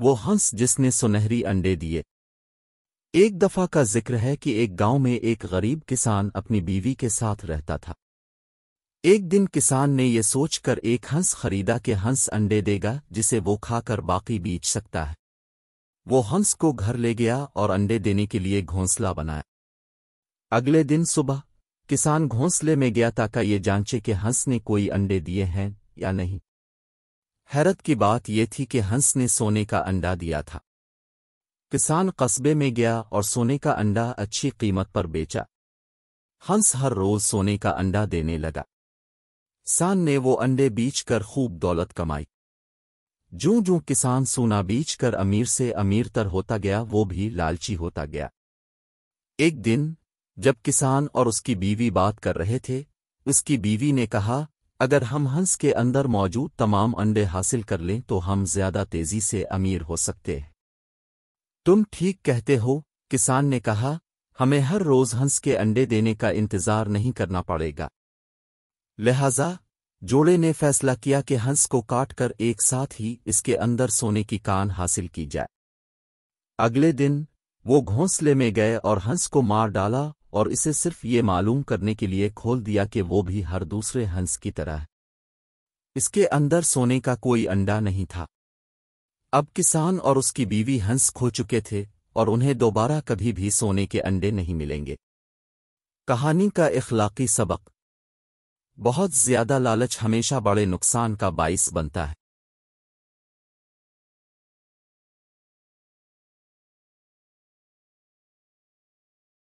वो हंस जिसने सुनहरी अंडे दिए एक दफा का जिक्र है कि एक गांव में एक गरीब किसान अपनी बीवी के साथ रहता था एक दिन किसान ने ये सोचकर एक हंस खरीदा कि हंस अंडे देगा जिसे वो खाकर बाकी बीच सकता है वो हंस को घर ले गया और अंडे देने के लिए घोंसला बनाया अगले दिन सुबह किसान घोंसले में गया ताका ये जांचे कि हंस ने कोई अंडे दिए हैं या नहीं हैरत की बात ये थी कि हंस ने सोने का अंडा दिया था किसान कस्बे में गया और सोने का अंडा अच्छी कीमत पर बेचा हंस हर रोज सोने का अंडा देने लगा किसान ने वो अंडे कर खूब दौलत कमाई जू जू किसान सोना कर अमीर से अमीर तर होता गया वो भी लालची होता गया एक दिन जब किसान और उसकी बीवी बात कर रहे थे उसकी बीवी ने कहा अगर हम हंस के अंदर मौजूद तमाम अंडे हासिल कर लें तो हम ज्यादा तेजी से अमीर हो सकते हैं तुम ठीक कहते हो किसान ने कहा हमें हर रोज हंस के अंडे देने का इंतजार नहीं करना पड़ेगा लिहाजा जोड़े ने फैसला किया कि हंस को काटकर एक साथ ही इसके अंदर सोने की कान हासिल की जाए अगले दिन वो घोंसले में गए और हंस को मार डाला और इसे सिर्फ ये मालूम करने के लिए खोल दिया कि वो भी हर दूसरे हंस की तरह इसके अंदर सोने का कोई अंडा नहीं था अब किसान और उसकी बीवी हंस खो चुके थे और उन्हें दोबारा कभी भी सोने के अंडे नहीं मिलेंगे कहानी का इखलाकी सबक बहुत ज्यादा लालच हमेशा बड़े नुकसान का बाइस बनता है